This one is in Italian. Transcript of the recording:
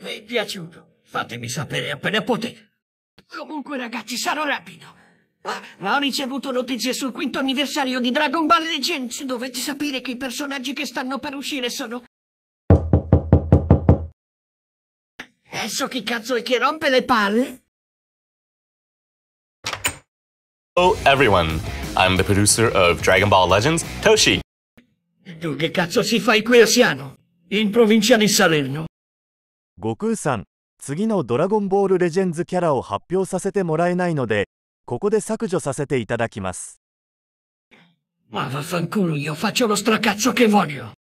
Vi è piaciuto? Fatemi sapere appena potete. Comunque ragazzi, sarò rapido. Ma ho ricevuto notizie sul quinto anniversario di Dragon Ball Legends. Dovete sapere che i personaggi che stanno per uscire sono... E so chi cazzo è che rompe le palle? Hello everyone, I'm the producer of Dragon Ball Legends, Toshi. Tu che cazzo si fai qui a Siano? In provincia di Salerno? 悟空さん次の「ドラゴンボールレジェンズ」キャラを発表させてもらえないのでここで削除させていただきます Ma vaffanculo, io faccio lo stracazzo che voglio.